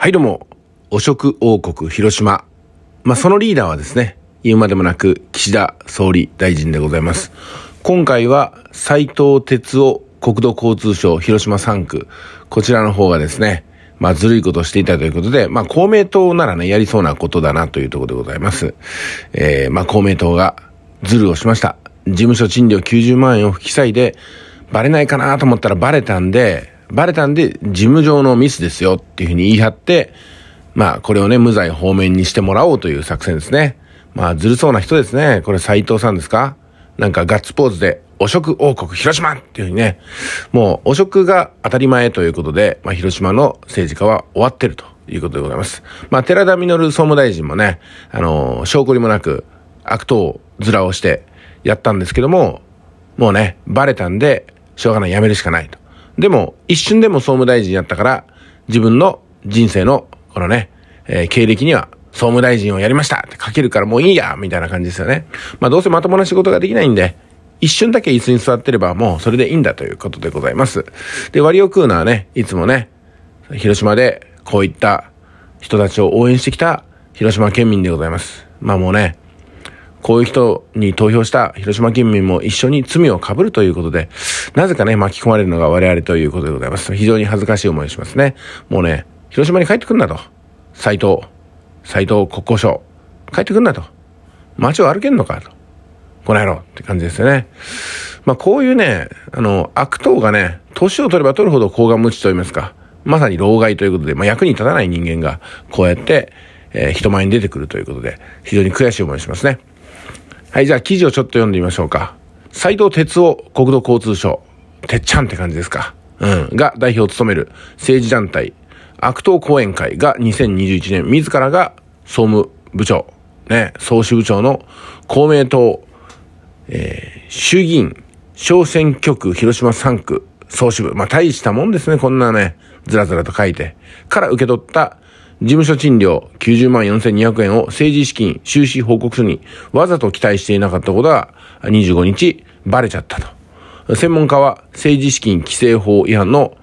はいどうも、汚職王国広島。まあ、そのリーダーはですね、言うまでもなく岸田総理大臣でございます。今回は斉藤哲夫国土交通省広島3区、こちらの方がですね、まあ、ずるいことをしていたということで、まあ、公明党ならね、やりそうなことだなというところでございます。えー、まあ、公明党がずるをしました。事務所賃料90万円を不記載で、バレないかなと思ったらバレたんで、バレたんで、事務上のミスですよっていうふうに言い張って、まあ、これをね、無罪方面にしてもらおうという作戦ですね。まあ、ずるそうな人ですね。これ、斎藤さんですかなんか、ガッツポーズで、汚職王国広島っていうふうにね、もう汚職が当たり前ということで、まあ、広島の政治家は終わってるということでございます。まあ、寺田稔総務大臣もね、あのー、証拠りもなく悪党ずらをしてやったんですけども、もうね、バレたんで、しょうがない、やめるしかないと。でも、一瞬でも総務大臣やったから、自分の人生の、このね、えー、経歴には総務大臣をやりましたって書けるからもういいやみたいな感じですよね。まあどうせまともな仕事ができないんで、一瞬だけ椅子に座ってればもうそれでいいんだということでございます。で、割を食うのはね、いつもね、広島でこういった人たちを応援してきた広島県民でございます。まあもうね、こういう人に投票した広島県民も一緒に罪を被るということで、なぜかね、巻き込まれるのが我々ということでございます。非常に恥ずかしい思いをしますね。もうね、広島に帰ってくんなと。斎藤、斎藤国交省、帰ってくんなと。街を歩けんのかと。この野郎って感じですよね。まあこういうね、あの、悪党がね、年を取れば取るほど高が無知と言いますか、まさに老害ということで、まあ役に立たない人間が、こうやって、えー、人前に出てくるということで、非常に悔しい思いをしますね。はい、じゃあ記事をちょっと読んでみましょうか。斉藤哲夫国土交通省、てっちゃんって感じですか。うん、が代表を務める政治団体、悪党後援会が2021年、自らが総務部長、ね、総支部長の公明党、えー、衆議院小選挙区広島3区総支部。まあ、大したもんですね、こんなね、ずらずらと書いて。から受け取った事務所賃料90万4200円を政治資金収支報告書にわざと期待していなかったことが25日バレちゃったと。専門家は政治資金規正法違反の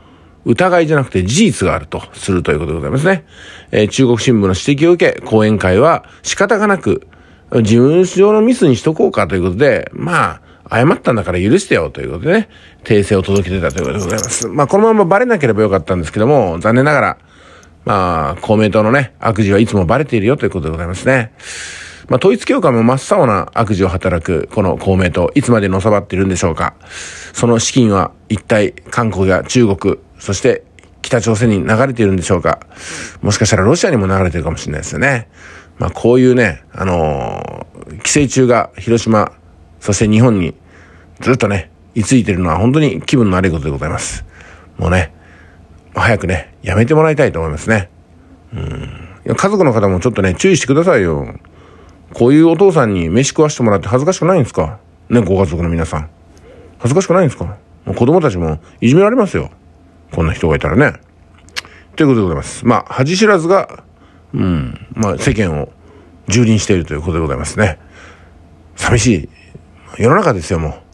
疑いじゃなくて事実があるとするということでございますね。えー、中国新聞の指摘を受け、講演会は仕方がなく、事務所のミスにしとこうかということで、まあ、謝ったんだから許してよということでね、訂正を届けてたということでございます。まあ、このままバレなければよかったんですけども、残念ながら、まあ、公明党のね、悪事はいつもバレているよということでございますね。まあ、統一教会も真っ青な悪事を働く、この公明党、いつまでのさばっているんでしょうか。その資金は一体、韓国や中国、そして北朝鮮に流れているんでしょうか。もしかしたらロシアにも流れてるかもしれないですよね。まあ、こういうね、あのー、寄生虫が広島、そして日本にずっとね、居ついてるのは本当に気分の悪いことでございます。もうね、早くね、やめてもらいたいと思いますね。うん。家族の方もちょっとね、注意してくださいよ。こういうお父さんに飯食わしてもらって恥ずかしくないんですかね、ご家族の皆さん。恥ずかしくないんですかもう子供たちもいじめられますよ。こんな人がいたらね。ということでございます。まあ、恥知らずが、うん、まあ、世間を蹂躙しているということでございますね。寂しい世の中ですよ、もう。